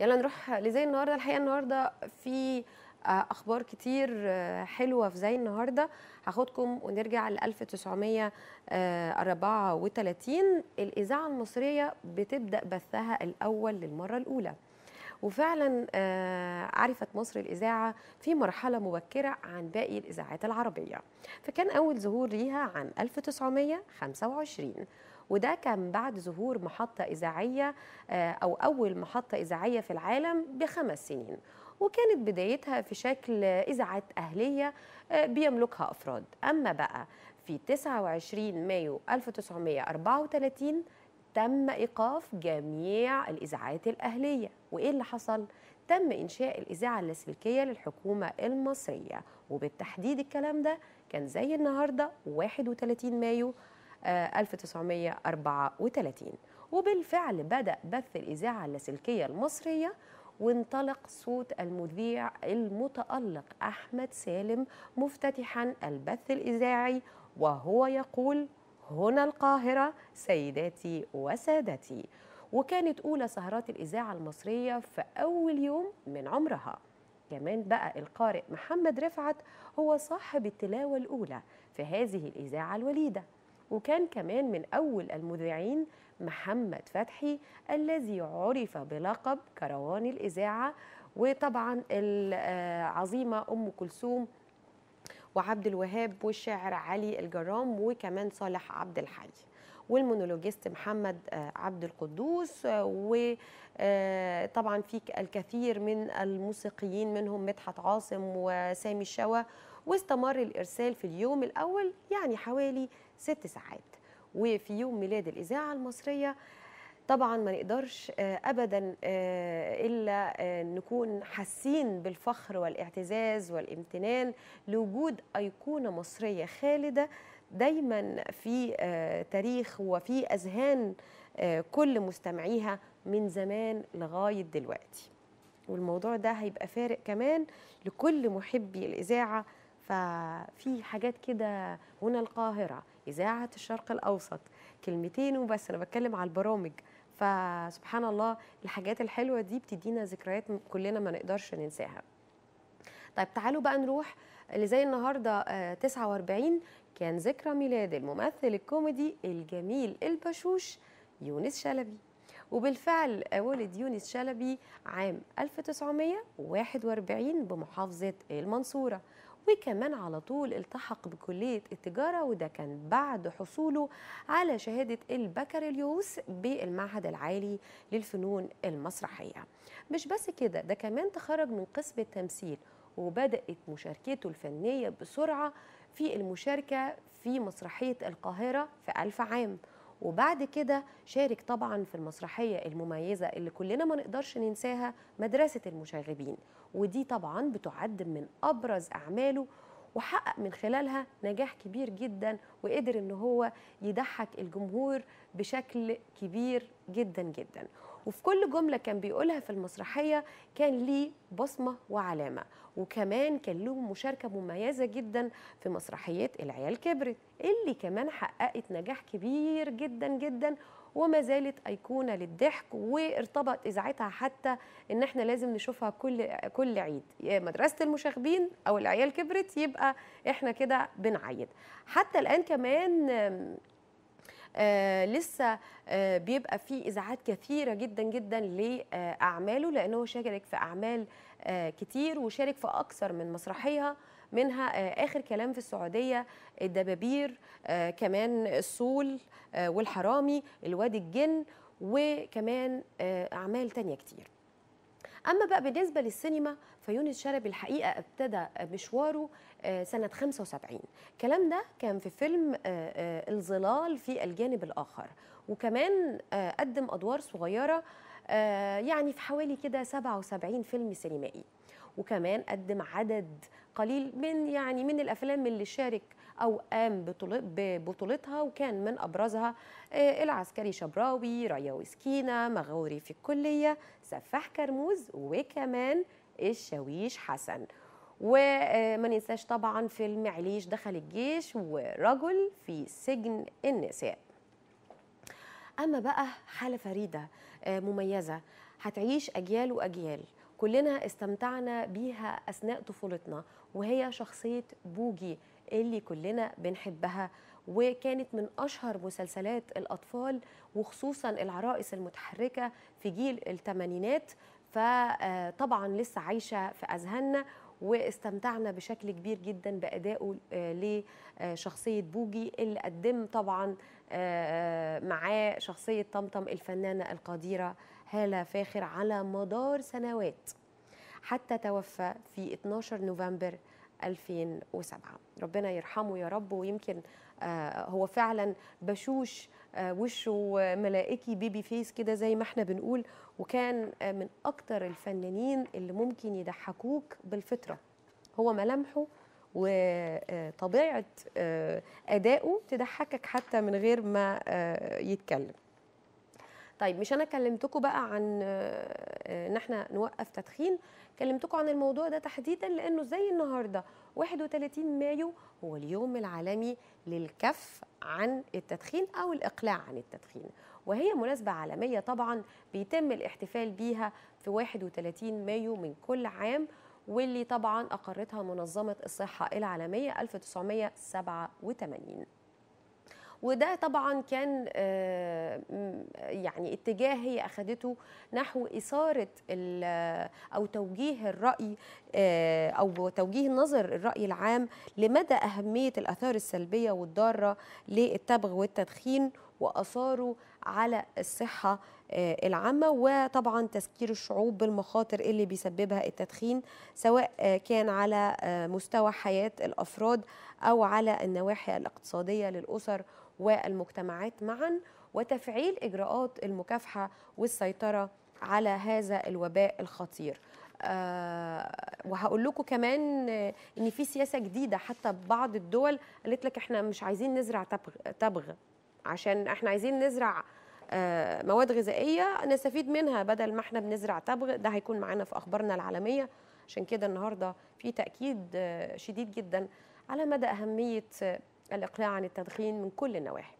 يلا نروح لزي النهارده الحقيقه النهارده في آه، اخبار كتير آه، حلوه في زي النهارده هاخدكم ونرجع ل 1934 آه، الاذاعه المصريه بتبدا بثها الاول للمره الاولى وفعلا عرفت مصر الإذاعة في مرحلة مبكرة عن باقي الإذاعات العربية فكان أول ظهور ليها عام 1925 وده كان بعد ظهور محطة إذاعية آه، أو أول محطة إذاعية في العالم بخمس سنين وكانت بدايتها في شكل إذاعات أهلية آه، بيملكها أفراد أما بقى في 29 مايو 1934 تم إيقاف جميع الإذاعات الأهلية وإيه اللي حصل؟ تم إنشاء الإذاعة اللاسلكية للحكومة المصرية وبالتحديد الكلام ده كان زي النهاردة 31 مايو 1934 وبالفعل بدأ بث الإذاعة اللاسلكية المصرية وانطلق صوت المذيع المتألق أحمد سالم مفتتحا البث الإذاعي وهو يقول هنا القاهرة سيداتي وسادتي وكانت أولى سهرات الإذاعة المصرية في أول يوم من عمرها كمان بقى القارئ محمد رفعت هو صاحب التلاوة الأولى في هذه الإذاعة الوليدة وكان كمان من أول المذيعين محمد فتحي الذي عرف بلقب كروان الإذاعة وطبعا العظيمة أم كلثوم وعبد الوهاب والشاعر علي الجرام وكمان صالح عبد الحي والمونولوجيست محمد عبد القدوس وطبعا في الكثير من الموسيقيين منهم مدحت عاصم وسامي الشوى واستمر الإرسال في اليوم الأول يعني حوالي ست ساعات وفي يوم ميلاد الإذاعة المصرية طبعا ما نقدرش آه، ابدا آه، الا آه، نكون حاسين بالفخر والاعتزاز والامتنان لوجود ايقونه مصريه خالده دايما في تاريخ وفي اذهان كل مستمعيها من زمان لغايه دلوقتي والموضوع ده هيبقى فارق كمان لكل محبي الاذاعه ففي حاجات كده هنا القاهرة إذاعة الشرق الأوسط كلمتين وبس أنا بتكلم على البرامج فسبحان الله الحاجات الحلوة دي بتدينا ذكريات كلنا ما نقدرش ننساها طيب تعالوا بقى نروح اللي زي النهاردة 49 آه، كان ذكرى ميلاد الممثل الكوميدي الجميل البشوش يونس شلبي وبالفعل آه، ولد يونس شلبي عام 1941 بمحافظة المنصورة وكمان على طول التحق بكلية التجارة وده كان بعد حصوله على شهادة البكالوريوس بالمعهد العالي للفنون المسرحية مش بس كده ده كمان تخرج من قسم التمثيل وبدأت مشاركته الفنية بسرعة في المشاركة في مسرحية القاهرة في ألف عام وبعد كده شارك طبعا في المسرحية المميزة اللي كلنا ما نقدرش ننساها مدرسة المشاغبين ودي طبعا بتعد من أبرز أعماله وحقق من خلالها نجاح كبير جدا وقدر ان هو يضحك الجمهور بشكل كبير جدا جدا وفي كل جملة كان بيقولها في المسرحية كان ليه بصمة وعلامة وكمان كان له مشاركة مميزة جدا في مسرحية العيال كبرت اللي كمان حققت نجاح كبير جدا جدا وما زالت ايقونه للضحك وارتبط اذاعتها حتى ان احنا لازم نشوفها كل كل عيد مدرسه المشاغبين او العيال كبرت يبقى احنا كده بنعيد حتى الان كمان آه لسه آه بيبقى في اذاعات كثيره جدا جدا لاعماله لانه شارك في اعمال آه كتير وشارك في اكثر من مسرحيه منها آه، اخر كلام في السعوديه الدبابير آه، كمان الصول آه، والحرامي الوادي الجن وكمان اعمال تانية كتير اما بقى بالنسبه للسينما فيونس شلبي الحقيقه ابتدى مشواره سنه 75 الكلام ده كان في فيلم الظلال في الجانب الاخر وكمان قدم ادوار صغيره يعني في حوالي كده 77 فيلم سينمائي وكمان قدم عدد قليل من يعني من الافلام اللي شارك او قام ببطولتها وكان من ابرزها آه، العسكري شبراوي رايا وسكينه مغوري في الكليه سفاح كرموز وكمان الشاويش حسن وما آه، ننساش طبعا فيلم عليش دخل الجيش ورجل في سجن النساء اما بقى حاله فريده آه، مميزه هتعيش اجيال واجيال كلنا استمتعنا بيها أثناء طفولتنا وهي شخصية بوجي اللي كلنا بنحبها وكانت من أشهر مسلسلات الأطفال وخصوصا العرائس المتحركة في جيل الثمانينات فطبعا لسه عايشة في أذهاننا واستمتعنا بشكل كبير جدا بأدائه آه، لشخصية بوجي اللي قدم طبعا آه، معاه شخصية طمطم الفنانة القديرة هالة فاخر على مدار سنوات حتى توفى في 12 نوفمبر 2007 ربنا يرحمه يا رب ويمكن آه، هو فعلا بشوش آه، وشه ملائكي بيبي فيس كده زي ما احنا بنقول وكان آه، من اكتر الفنانين اللي ممكن يضحكوك بالفطره هو ملامحه وطبيعه ادائه تضحكك حتى من غير ما يتكلم طيب مش انا كلمتكم بقى عن آه، ان احنا نوقف تدخين كلمتكم عن الموضوع ده تحديدا لانه زي النهارده 31 مايو هو اليوم العالمي للكف عن التدخين او الاقلاع عن التدخين وهي مناسبه عالميه طبعا بيتم الاحتفال بيها في 31 مايو من كل عام واللي طبعا اقرتها منظمه الصحه العالميه 1987 وده طبعا كان آه، يعني اتجاه هي اخذته نحو اثاره آه، او توجيه الراي آه، او توجيه نظر الراي العام لمدى اهميه الاثار السلبيه والضاره للتبغ والتدخين واثاره على الصحه العامه وطبعا تذكير الشعوب بالمخاطر اللي بيسببها التدخين سواء كان على مستوى حياه الافراد او على النواحي الاقتصاديه للاسر والمجتمعات معا وتفعيل إجراءات المكافحة والسيطرة على هذا الوباء الخطير أه وهقول لكم كمان ان في سياسه جديده حتى بعض الدول قالت لك احنا مش عايزين نزرع تبغ عشان احنا عايزين نزرع أه مواد غذائيه نستفيد منها بدل ما احنا بنزرع تبغ ده هيكون معانا في اخبارنا العالميه عشان كده النهارده في تاكيد آه، شديد جدا على مدى اهميه الإقلاع عن التدخين من كل النواحي